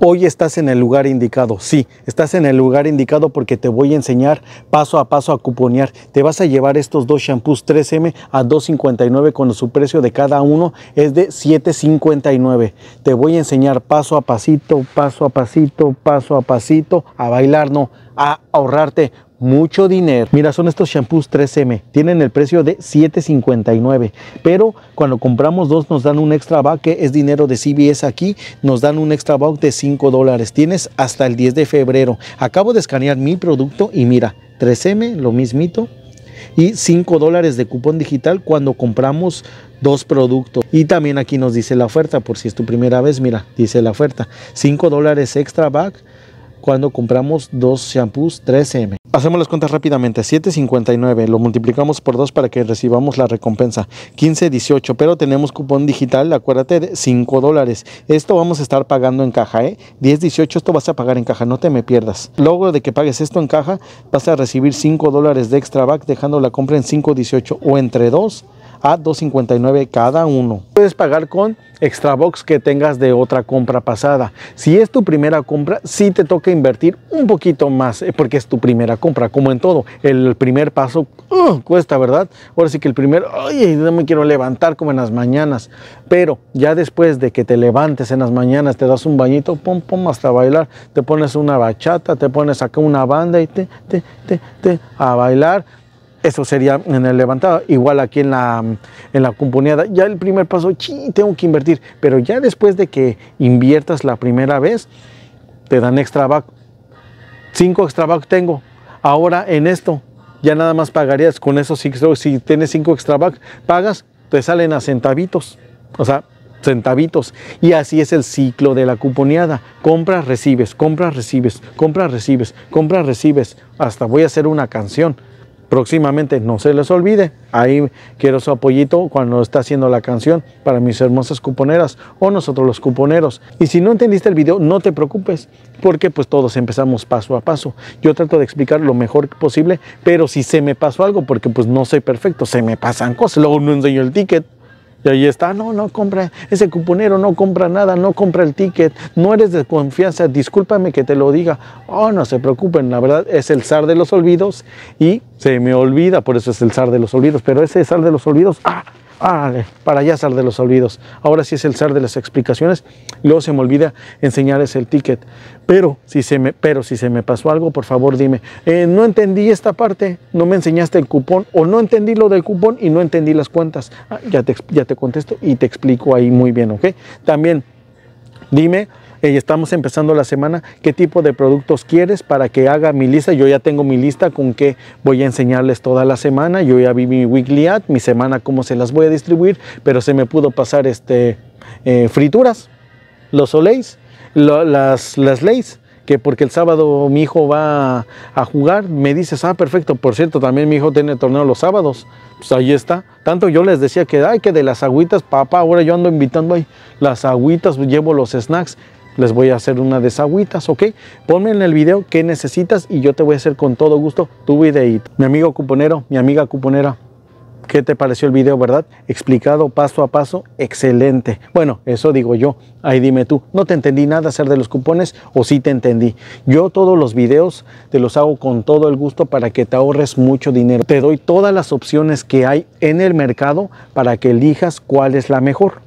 Hoy estás en el lugar indicado, sí, estás en el lugar indicado porque te voy a enseñar paso a paso a cuponear. Te vas a llevar estos dos shampoos 3M a 2.59 cuando su precio de cada uno es de 7.59. Te voy a enseñar paso a pasito, paso a pasito, paso a pasito a bailar, no, a ahorrarte mucho dinero. Mira, son estos shampoos 3M. Tienen el precio de $7.59. Pero cuando compramos dos nos dan un extra back, que es dinero de CBS aquí. Nos dan un extra back de 5 dólares. Tienes hasta el 10 de febrero. Acabo de escanear mi producto y mira, 3M, lo mismito. Y 5 dólares de cupón digital cuando compramos dos productos. Y también aquí nos dice la oferta, por si es tu primera vez, mira, dice la oferta. 5 dólares extra back cuando compramos dos shampoos 3M. Hacemos las cuentas rápidamente. 7.59, lo multiplicamos por 2 para que recibamos la recompensa. 15.18, pero tenemos cupón digital, acuérdate, de 5 dólares. Esto vamos a estar pagando en caja, ¿eh? 10.18, esto vas a pagar en caja, no te me pierdas. Luego de que pagues esto en caja, vas a recibir 5 dólares de extra back, dejando la compra en 5.18 o entre 2 a 2.59 cada uno. Puedes pagar con extra box que tengas de otra compra pasada. Si es tu primera compra, sí te toca invertir un poquito más eh, porque es tu primera compra, como en todo. El primer paso uh, cuesta, ¿verdad? Ahora sí que el primer, ay, no me quiero levantar como en las mañanas. Pero ya después de que te levantes en las mañanas, te das un bañito, pum, pum, hasta bailar, te pones una bachata, te pones acá una banda y te, te, te, te, a bailar eso sería en el levantado, igual aquí en la, en la Ya el primer paso, chi, tengo que invertir, pero ya después de que inviertas la primera vez, te dan extra back. Cinco extra back tengo. Ahora en esto, ya nada más pagarías con esos cinco. Oh, si tienes cinco extra back, pagas, te salen a centavitos. O sea, centavitos. Y así es el ciclo de la cuponeada. Compras, recibes, compras, recibes, compras, recibes, compras, recibes. Hasta voy a hacer una canción próximamente no se les olvide. Ahí quiero su apoyito cuando está haciendo la canción para mis hermosas cuponeras o nosotros los cuponeros. Y si no entendiste el video, no te preocupes, porque pues todos empezamos paso a paso. Yo trato de explicar lo mejor posible, pero si se me pasó algo, porque pues no soy perfecto, se me pasan cosas, luego no enseño el ticket. Y ahí está, no, no compra, ese cuponero no compra nada, no compra el ticket, no eres de confianza, discúlpame que te lo diga. Oh, no se preocupen, la verdad es el zar de los olvidos y se me olvida, por eso es el zar de los olvidos, pero ese zar de los olvidos, ah, Ah, para ya zar de los olvidos. Ahora sí es el ser de las explicaciones. Luego se me olvida enseñarles el ticket. Pero si se me, pero si se me pasó algo, por favor dime. Eh, no entendí esta parte, no me enseñaste el cupón o no entendí lo del cupón y no entendí las cuentas. Ah, ya, te, ya te contesto y te explico ahí muy bien, ¿ok? También dime estamos empezando la semana, qué tipo de productos quieres para que haga mi lista. Yo ya tengo mi lista con que voy a enseñarles toda la semana. Yo ya vi mi weekly ad, mi semana cómo se las voy a distribuir, pero se me pudo pasar este, eh, frituras, los soleis, las, las leis que porque el sábado mi hijo va a jugar, me dices, ah, perfecto, por cierto, también mi hijo tiene torneo los sábados, pues ahí está. Tanto yo les decía que, ay, que de las agüitas, papá, ahora yo ando invitando ahí, las agüitas, pues llevo los snacks, les voy a hacer una de ¿ok? Ponme en el video qué necesitas y yo te voy a hacer con todo gusto tu videíto. Mi amigo cuponero, mi amiga cuponera, ¿Qué te pareció el video, verdad? Explicado paso a paso, excelente. Bueno, eso digo yo. Ahí dime tú, no te entendí nada hacer de los cupones o sí te entendí. Yo todos los videos te los hago con todo el gusto para que te ahorres mucho dinero. Te doy todas las opciones que hay en el mercado para que elijas cuál es la mejor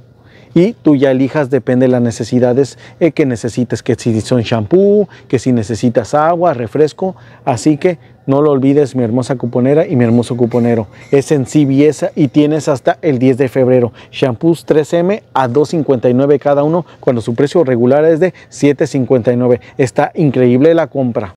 y tú ya elijas, depende de las necesidades eh, que necesites, que si son shampoo, que si necesitas agua, refresco. Así que no lo olvides, mi hermosa cuponera y mi hermoso cuponero. Es en CVS y tienes hasta el 10 de febrero. Shampoos 3M a 2.59 cada uno, cuando su precio regular es de 7.59. Está increíble la compra.